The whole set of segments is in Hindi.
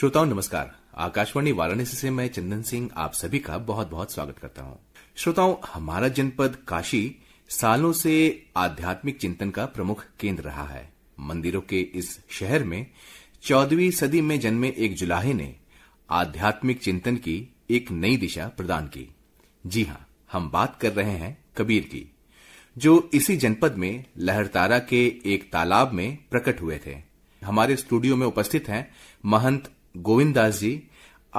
श्रोताओं नमस्कार आकाशवाणी वाराणसी से मैं चंदन सिंह आप सभी का बहुत बहुत स्वागत करता हूं श्रोताओं हमारा जनपद काशी सालों से आध्यात्मिक चिंतन का प्रमुख केंद्र रहा है मंदिरों के इस शहर में चौदहवीं सदी में जन्मे एक जुलाहे ने आध्यात्मिक चिंतन की एक नई दिशा प्रदान की जी हां हम बात कर रहे हैं कबीर की जो इसी जनपद में लहरतारा के एक तालाब में प्रकट हुए थे हमारे स्टूडियो में उपस्थित हैं महंत गोविंद दास जी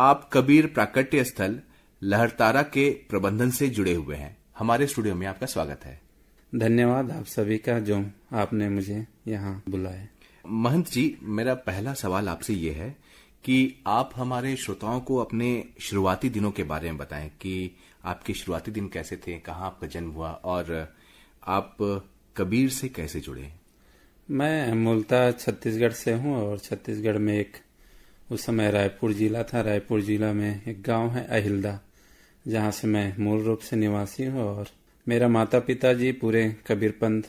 आप कबीर प्राकट्य स्थल लहरतारा के प्रबंधन से जुड़े हुए हैं हमारे स्टूडियो में आपका स्वागत है धन्यवाद आप सभी का जो आपने मुझे यहाँ बुलाया महंत जी मेरा पहला सवाल आपसे ये है कि आप हमारे श्रोताओं को अपने शुरुआती दिनों के बारे में बताएं कि आपके शुरुआती दिन कैसे थे कहाँ आपका जन्म हुआ और आप कबीर से कैसे जुड़े मैं मूलतः छत्तीसगढ़ से हूँ और छत्तीसगढ़ में एक उस समय रायपुर जिला था रायपुर जिला में एक गांव है अहिलदा जहाँ से मैं मूल रूप से निवासी हूँ और मेरा माता पिता जी पूरे कबीर पंथ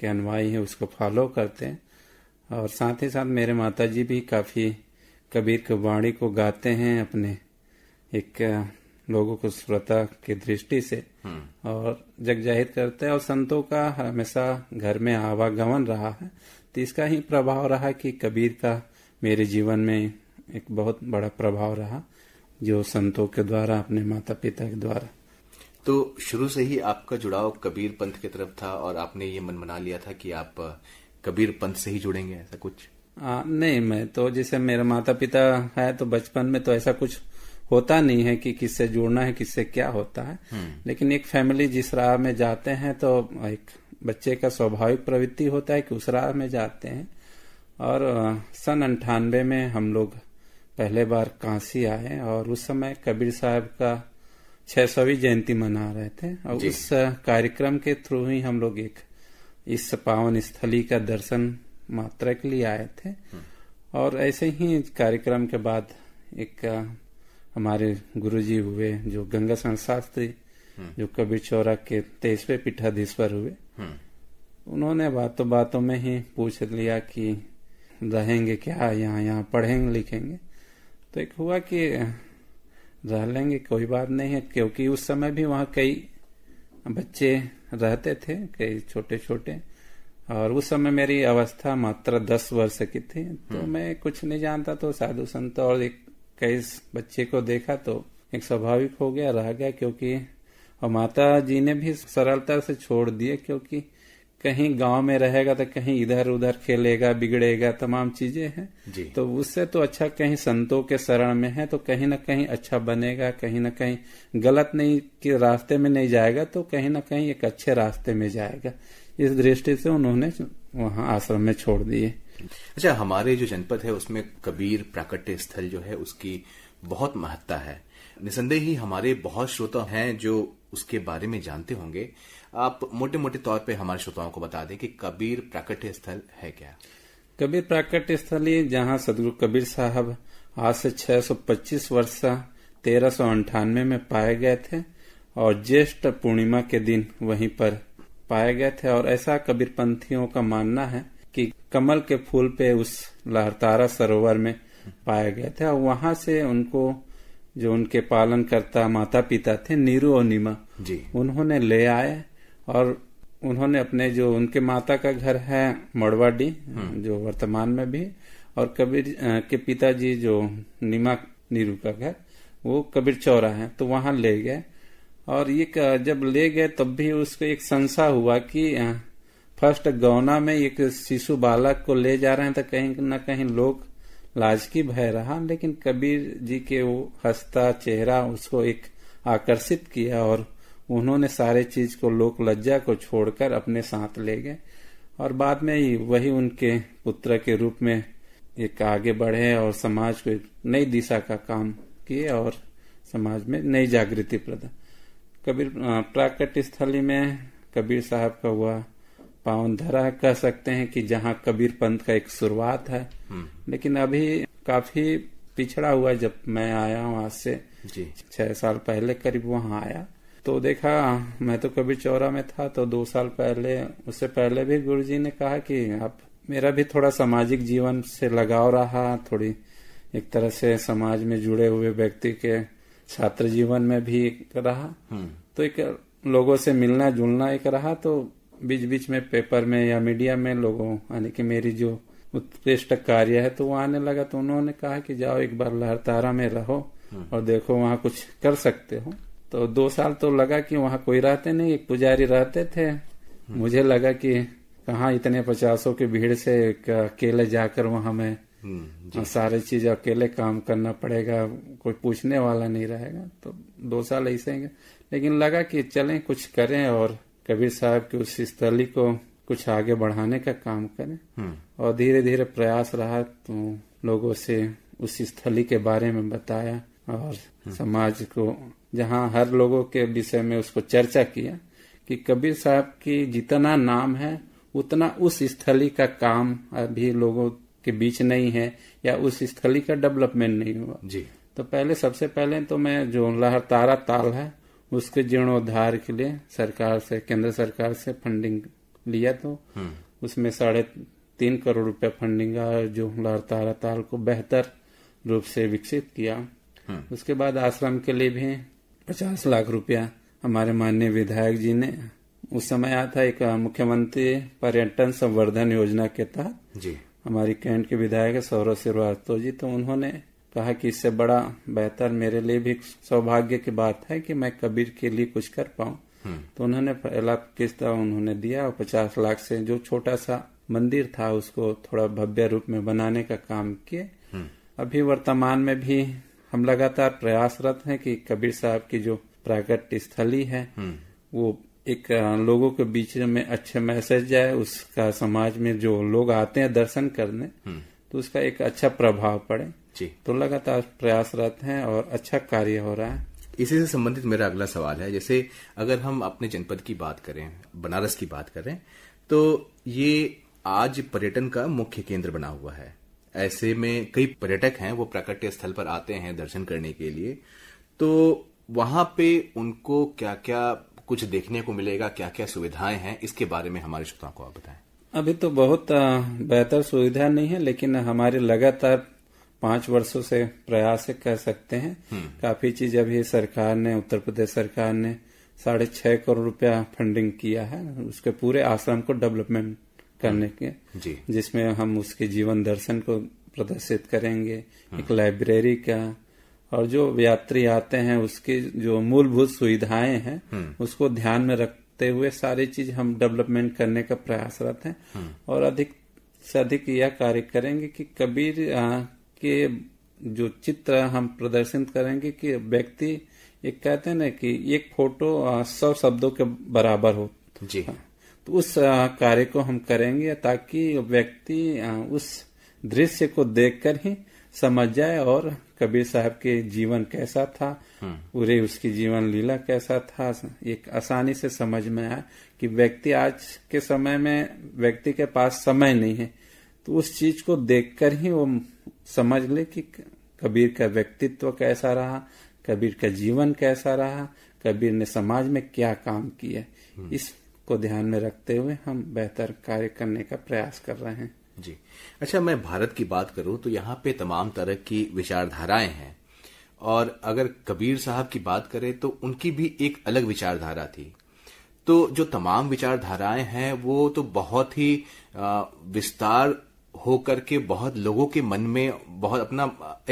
के अनुवाई है उसको फॉलो करते हैं और साथ ही साथ मेरे माता जी भी काफ़ी कबीर की वाणी को गाते हैं अपने एक लोगों को श्रोता की दृष्टि से हम्म। और जग जाहिर करते हैं और संतों का हमेशा घर में आवागमन रहा है तो इसका ही प्रभाव रहा कि कबीर का मेरे जीवन में एक बहुत बड़ा प्रभाव रहा जो संतों के द्वारा अपने माता पिता के द्वारा तो शुरू से ही आपका जुड़ाव कबीर पंथ की तरफ था और आपने ये मन बना लिया था कि आप कबीर पंथ से ही जुड़ेंगे ऐसा कुछ आ, नहीं मैं तो जैसे मेरे माता पिता है तो बचपन में तो ऐसा कुछ होता नहीं है कि किससे जुड़ना है किससे क्या होता है हम्म। लेकिन एक फैमिली जिस राह में जाते हैं तो एक बच्चे का स्वाभाविक प्रवृत्ति होता है कि उस राह में जाते हैं और सन अंठानवे में हम लोग पहले बार काशी आए और उस समय कबीर साहब का छह सौवी जयंती मना रहे थे और उस कार्यक्रम के थ्रू ही हम लोग एक इस पावन स्थली का दर्शन मात्रा के लिए आए थे हम्म। और ऐसे ही कार्यक्रम के बाद एक हमारे गुरुजी हुए जो गंगा शास्त्री हम्म। जो कबीर चौरा के तेईसवे पीठाधीश्वर हुए हम्म। उन्होंने बातों बातों में ही पूछ लिया कि रहेंगे क्या यहाँ यहाँ पढ़ेंगे लिखेंगे तो एक हुआ कि रह लेंगे कोई बात नहीं है क्योंकि उस समय भी वहाँ कई बच्चे रहते थे कई छोटे छोटे और उस समय मेरी अवस्था मात्र दस वर्ष की थी तो हम्म। मैं कुछ नहीं जानता तो साधु संत और एक कई बच्चे को देखा तो एक स्वाभाविक हो गया रह गया क्योंकि और माता जी ने भी सरलता से छोड़ दिए क्योंकि कहीं गांव में रहेगा तो कहीं इधर उधर खेलेगा बिगड़ेगा तमाम चीजें हैं तो उससे तो अच्छा कहीं संतों के शरण में है तो कहीं ना कहीं अच्छा बनेगा कहीं ना कहीं गलत नहीं के रास्ते में नहीं जाएगा तो कहीं ना कहीं एक अच्छे रास्ते में जाएगा इस दृष्टि से उन्होंने वहां आश्रम में छोड़ दिए अच्छा हमारे जो जनपद है उसमें कबीर प्राकट्य स्थल जो है उसकी बहुत महत्ता है निसंदेह ही हमारे बहुत श्रोता हैं जो उसके बारे में जानते होंगे आप मोटे मोटे तौर पे हमारे श्रोताओं को बता दें कि कबीर प्राकट्य स्थल है क्या कबीर प्राकट्य स्थल ये जहाँ सदगुरु कबीर साहब आज से 625 वर्ष तेरह सौ अंठानवे में पाए गए थे और ज्येष्ठ पूर्णिमा के दिन वहीं पर पाए गए थे और ऐसा कबीर पंथियों का मानना है कि कमल के फूल पे उस लहरतारा सरोवर में पाए गए थे और वहां से उनको जो उनके पालन करता माता पिता थे नीरू और नीमा जी उन्होंने ले आए और उन्होंने अपने जो उनके माता का घर है मड़वाडी हम्म। जो वर्तमान में भी और कबीर के पिताजी जो नीमा नीरू का घर वो कबीर चौरा है तो वहां ले गए और ये जब ले गए तब भी उसको एक संशा हुआ कि फर्स्ट गौना में एक शिशु बालक को ले जा रहे हैं तो कहीं ना कहीं लोग लाज की भय रहा लेकिन कबीर जी के वो हस्ता चेहरा उसको एक आकर्षित किया और उन्होंने सारे चीज को लोक लज्जा को छोड़कर अपने साथ ले गए और बाद में ही वही उनके पुत्र के रूप में एक आगे बढ़े और समाज को नई दिशा का काम किए और समाज में नई जागृति प्रदान कबीर प्राकट स्थली में कबीर साहब का हुआ पावन धरा कह सकते हैं कि जहाँ कबीर पंथ का एक शुरुआत है हम्म। लेकिन अभी काफी पिछड़ा हुआ जब मैं आया हूँ आज से छह साल पहले करीब वहाँ आया तो देखा मैं तो कभी चौरा में था तो दो साल पहले उससे पहले भी गुरुजी ने कहा कि आप मेरा भी थोड़ा सामाजिक जीवन से लगाव रहा थोड़ी एक तरह से समाज में जुड़े हुए व्यक्ति के छात्र जीवन में भी एक रहा हम्म। तो एक लोगों से मिलना जुलना एक रहा तो बीच बीच में पेपर में या मीडिया में लोगों यानी कि मेरी जो उत्कृष्ट कार्य है तो वो आने लगा तो उन्होंने कहा कि जाओ एक बार लहरतारा में रहो हम्म। और देखो वहाँ कुछ कर सकते हो तो दो साल तो लगा कि वहां कोई रहते नहीं एक पुजारी रहते थे मुझे लगा कि कहा इतने पचासों की भीड़ से अकेले जाकर वहां में हम्म, सारे चीज अकेले काम करना पड़ेगा कोई पूछने वाला नहीं रहेगा तो दो साल ऐसे ही लेकिन लगा कि चलें कुछ करें और कबीर साहब की उस स्थली को कुछ आगे बढ़ाने का काम करें हम्म। और धीरे धीरे प्रयास रहा तो लोगों से उस स्थली के बारे में बताया और हाँ। समाज को जहाँ हर लोगों के विषय में उसको चर्चा किया कि कबीर साहब की जितना नाम है उतना उस स्थली का काम अभी लोगों के बीच नहीं है या उस स्थली का डेवलपमेंट नहीं हुआ जी तो पहले सबसे पहले तो मैं जो लहर तारा ताल है उसके जीर्णोद्धार के लिए सरकार से केंद्र सरकार से फंडिंग लिया तो हाँ। उसमें साढ़े तीन करोड़ रुपया फंडिंग जो लहर तारा ताल को बेहतर रूप से विकसित किया हम्म। उसके बाद आश्रम के लिए भी पचास लाख रुपया हमारे माननीय विधायक जी ने उस समय आया था एक मुख्यमंत्री पर्यटन संवर्धन योजना के तहत हमारी कैंट के विधायक सौरभ श्रीवास्तव जी तो उन्होंने कहा कि इससे बड़ा बेहतर मेरे लिए भी सौभाग्य की बात है कि मैं कबीर के लिए कुछ कर पाऊँ हम्म। तो उन्होंने पहला किस्त उन्होंने दिया और पचास लाख से जो छोटा सा मंदिर था उसको थोड़ा भव्य रूप में बनाने का काम किए हम्म। अभी वर्तमान में भी हम लगातार प्रयासरत हैं कि कबीर साहब की जो प्रागट स्थली है हम्म। वो एक लोगों के बीच में अच्छे मैसेज जाए उसका समाज में जो लोग आते हैं दर्शन करने हम्म। तो उसका एक अच्छा प्रभाव पड़े जी तो लगातार प्रयासरत हैं और अच्छा कार्य हो रहा है इसी से संबंधित मेरा अगला सवाल है जैसे अगर हम अपने जनपद की बात करें बनारस की बात करें तो ये आज पर्यटन का मुख्य केंद्र बना हुआ है ऐसे में कई पर्यटक हैं वो प्राकट्य स्थल पर आते हैं दर्शन करने के लिए तो वहां पे उनको क्या क्या कुछ देखने को मिलेगा क्या क्या सुविधाएं हैं इसके बारे में हमारे श्रोताओं को आप बताएं अभी तो बहुत बेहतर सुविधा नहीं है लेकिन हमारे लगातार पांच वर्षों से प्रयास कह सकते हैं हम्म। काफी चीज अभी सरकार ने उत्तर प्रदेश सरकार ने साढ़े छह करोड़ रुपया फंडिंग किया है उसके पूरे आश्रम को डेवलपमेंट करने हम्म। के जिसमें हम उसके जीवन दर्शन को प्रदर्शित करेंगे हम्म। एक लाइब्रेरी का और जो यात्री आते हैं उसकी जो मूलभूत सुविधाएं हैं हम्म। उसको ध्यान में रखते हुए सारी चीज हम डेवलपमेंट करने का प्रयासरत हैं और अधिक से अधिक यह कार्य करेंगे कि कबीर के जो चित्र हम प्रदर्शन करेंगे कि व्यक्ति एक कहते हैं ना कि एक फोटो सौ शब्दों के बराबर हो जी हाँ। तो उस कार्य को हम करेंगे ताकि व्यक्ति उस दृश्य को देखकर ही समझ जाए और कबीर साहब के जीवन कैसा था हम्म। पूरे उसकी जीवन लीला कैसा था एक आसानी से समझ में आया कि व्यक्ति आज के समय में व्यक्ति के पास समय नहीं है तो उस चीज को देखकर ही वो समझ ले कि कबीर का व्यक्तित्व कैसा रहा कबीर का जीवन कैसा रहा कबीर ने समाज में क्या काम किया हम्म। इस को ध्यान में रखते हुए हम बेहतर कार्य करने का प्रयास कर रहे हैं जी अच्छा मैं भारत की बात करूं तो यहाँ पे तमाम तरह की विचारधाराएं हैं और अगर कबीर साहब की बात करें तो उनकी भी एक अलग विचारधारा थी तो जो तमाम विचारधाराएं हैं वो तो बहुत ही विस्तार होकर के बहुत लोगों के मन में बहुत अपना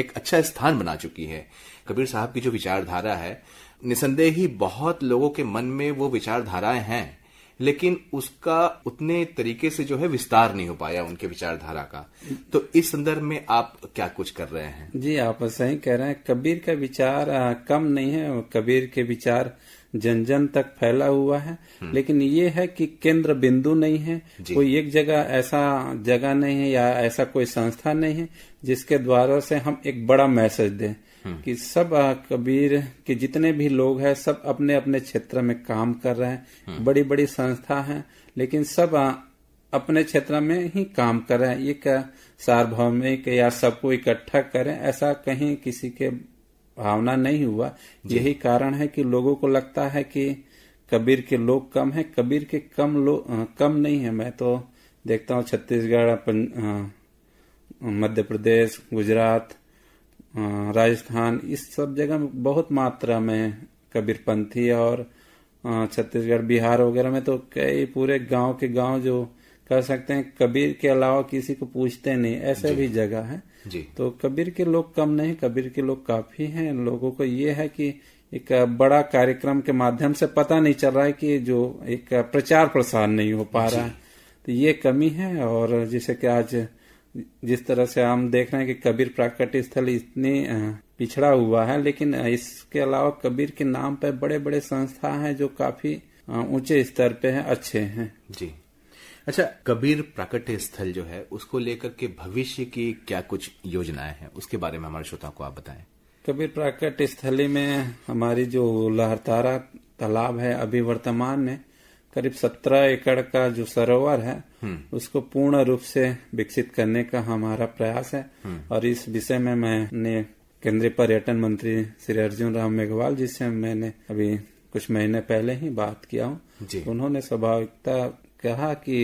एक अच्छा स्थान बना चुकी है कबीर साहब की जो विचारधारा है निसंदेह ही बहुत लोगों के मन में वो विचारधाराएं हैं लेकिन उसका उतने तरीके से जो है विस्तार नहीं हो पाया उनके विचारधारा का तो इस संदर्भ में आप क्या कुछ कर रहे हैं जी आप सही कह रहे हैं कबीर का विचार कम नहीं है कबीर के विचार जन जन तक फैला हुआ है हम्म। लेकिन ये है कि केंद्र बिंदु नहीं है कोई एक जगह ऐसा जगह नहीं है या ऐसा कोई संस्था नहीं है जिसके द्वारा से हम एक बड़ा मैसेज दें कि सब कबीर के जितने भी लोग हैं सब अपने अपने क्षेत्र में काम कर रहे हैं हम्म। बड़ी बड़ी संस्था है लेकिन सब अपने क्षेत्र में ही काम कर रहे हैं ये क्या सार्वभौमिक या सबको इकट्ठा करें ऐसा कहीं किसी के भावना नहीं हुआ यही कारण है कि लोगों को लगता है कि कबीर के लोग कम है कबीर के कम लोग कम नहीं है मैं तो देखता हूँ छत्तीसगढ़ मध्य प्रदेश गुजरात हाँ, राजस्थान इस सब जगह बहुत मात्रा में कबीरपंथी और छत्तीसगढ़ बिहार वगैरह में तो कई पूरे गांव के गांव जो कह सकते हैं कबीर के अलावा किसी को पूछते नहीं ऐसे भी जगह है जी। तो कबीर के लोग कम नहीं कबीर के लोग काफी हैं लोगों को ये है कि एक बड़ा कार्यक्रम के माध्यम से पता नहीं चल रहा है कि जो एक प्रचार प्रसार नहीं हो पा रहा है तो ये कमी है और जैसे कि आज जिस तरह से हम देख रहे हैं कि कबीर प्राकट स्थल इतनी पिछड़ा हुआ है लेकिन इसके अलावा कबीर के नाम पर बड़े बड़े संस्था हैं जो काफी ऊंचे स्तर पे हैं अच्छे हैं जी अच्छा कबीर प्राकट्य स्थल जो है उसको लेकर के भविष्य की क्या कुछ योजनाएं हैं उसके बारे में हमारे श्रोताओं को आप बताएं कबीर प्राकट्य स्थली में हमारी जो लहरतारा तालाब है अभी वर्तमान में करीब सत्रह एकड़ का जो सरोवर है हम्म। उसको पूर्ण रूप से विकसित करने का हमारा प्रयास है हम्म। और इस विषय में मैंने केंद्रीय पर्यटन मंत्री श्री अर्जुन राम मेघवाल जी से मैंने अभी कुछ महीने पहले ही बात किया हूँ उन्होंने स्वाभाविकता कहा कि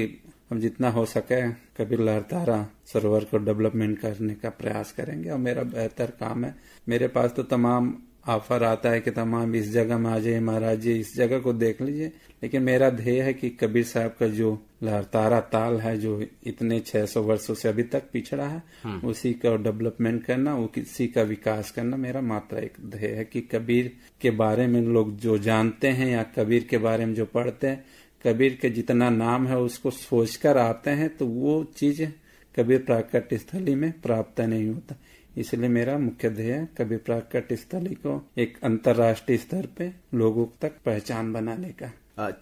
हम जितना हो सके कबीर लहरतारा सरोवर को डेवलपमेंट करने का प्रयास करेंगे और मेरा बेहतर काम है मेरे पास तो तमाम ऑफर आता है कि तमाम इस जगह में आ जाए महाराज जी इस जगह को देख लीजिए लेकिन मेरा ध्येय है कि कबीर साहब का जो लहरतारा ताल है जो इतने 600 वर्षों से अभी तक पिछड़ा है हाँ। उसी का डेवलपमेंट करना उसी का विकास करना मेरा मात्र एक ध्येय है कि कबीर के बारे में लोग जो जानते हैं या कबीर के बारे में जो पढ़ते हैं कबीर के जितना नाम है उसको सोचकर आते हैं तो वो चीज कभी प्राकट स्थली में प्राप्त नहीं होता इसलिए मेरा मुख्य ध्येय कभी प्राकट स्थली को एक अंतर्राष्ट्रीय स्तर पे लोगों तक पहचान बनाने का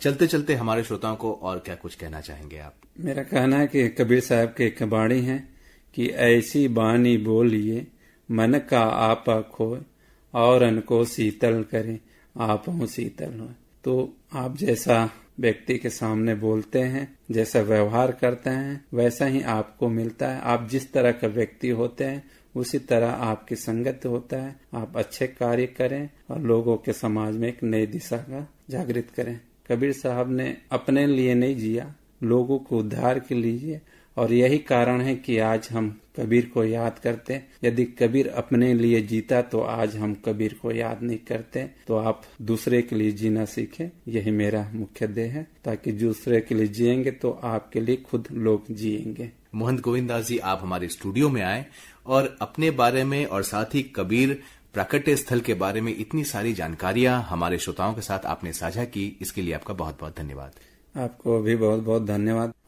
चलते चलते हमारे श्रोताओं को और क्या कुछ कहना चाहेंगे आप मेरा कहना है कि कबीर साहब के एक बाणी है कि ऐसी बाणी बोलिए मन का आपा खोए और अनको शीतल करे आप शीतल हो तो आप जैसा व्यक्ति के सामने बोलते हैं जैसा व्यवहार करते हैं वैसा ही आपको मिलता है आप जिस तरह का व्यक्ति होते हैं उसी तरह आपकी संगत होता है आप अच्छे कार्य करें और लोगों के समाज में एक नई दिशा का जागृत करें कबीर साहब ने अपने लिए नहीं जिया लोगों को उद्धार के लिए और यही कारण है कि आज हम कबीर को याद करते यदि कबीर अपने लिए जीता तो आज हम कबीर को याद नहीं करते तो आप दूसरे के लिए जीना सीखें यही मेरा मुख्य देह है ताकि दूसरे के लिए जिएंगे तो आपके लिए खुद लोग जिएंगे मोहन गोविंद दास जी आप हमारे स्टूडियो में आए और अपने बारे में और साथ ही कबीर प्राकट्य स्थल के बारे में इतनी सारी जानकारियां हमारे श्रोताओं के साथ आपने साझा की इसके लिए आपका बहुत बहुत धन्यवाद आपको भी बहुत बहुत धन्यवाद